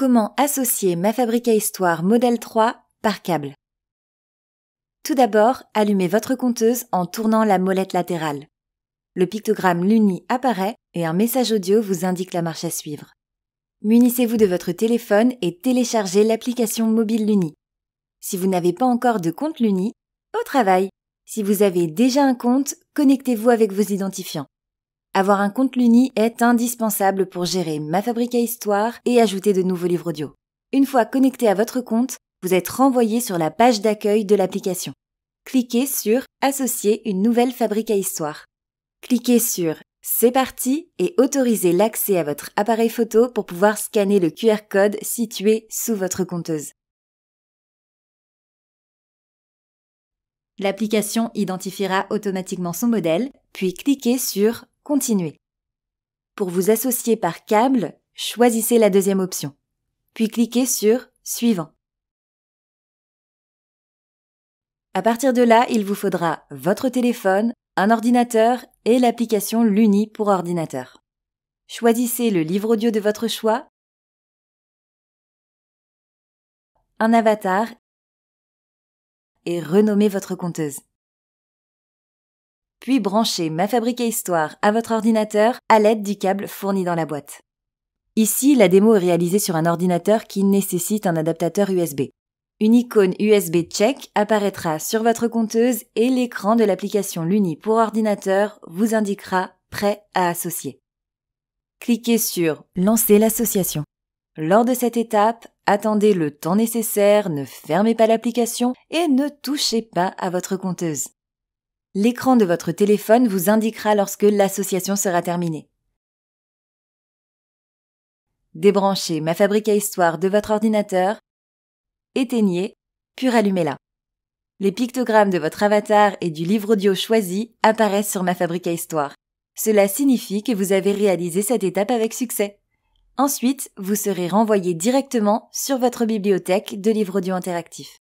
Comment associer ma fabrique à histoire modèle 3 par câble Tout d'abord, allumez votre compteuse en tournant la molette latérale. Le pictogramme Luni apparaît et un message audio vous indique la marche à suivre. Munissez-vous de votre téléphone et téléchargez l'application mobile Luni. Si vous n'avez pas encore de compte Luni, au travail. Si vous avez déjà un compte, connectez-vous avec vos identifiants. Avoir un compte Luni est indispensable pour gérer Ma Fabrique à Histoire et ajouter de nouveaux livres audio. Une fois connecté à votre compte, vous êtes renvoyé sur la page d'accueil de l'application. Cliquez sur Associer une nouvelle fabrique à histoire. Cliquez sur C'est parti et autorisez l'accès à votre appareil photo pour pouvoir scanner le QR code situé sous votre compteuse. L'application identifiera automatiquement son modèle, puis cliquez sur pour vous associer par câble, choisissez la deuxième option, puis cliquez sur Suivant. À partir de là, il vous faudra votre téléphone, un ordinateur et l'application Luni pour ordinateur. Choisissez le livre audio de votre choix, un avatar et renommez votre compteuse puis branchez Ma Fabrique Histoire à votre ordinateur à l'aide du câble fourni dans la boîte. Ici, la démo est réalisée sur un ordinateur qui nécessite un adaptateur USB. Une icône USB check apparaîtra sur votre compteuse et l'écran de l'application Luni pour ordinateur vous indiquera Prêt à associer. Cliquez sur Lancer l'association. Lors de cette étape, attendez le temps nécessaire, ne fermez pas l'application et ne touchez pas à votre compteuse. L'écran de votre téléphone vous indiquera lorsque l'association sera terminée. Débranchez ma fabrique à histoire de votre ordinateur, éteignez, puis rallumez-la. Les pictogrammes de votre avatar et du livre audio choisi apparaissent sur ma fabrique à histoire. Cela signifie que vous avez réalisé cette étape avec succès. Ensuite, vous serez renvoyé directement sur votre bibliothèque de livres audio interactifs.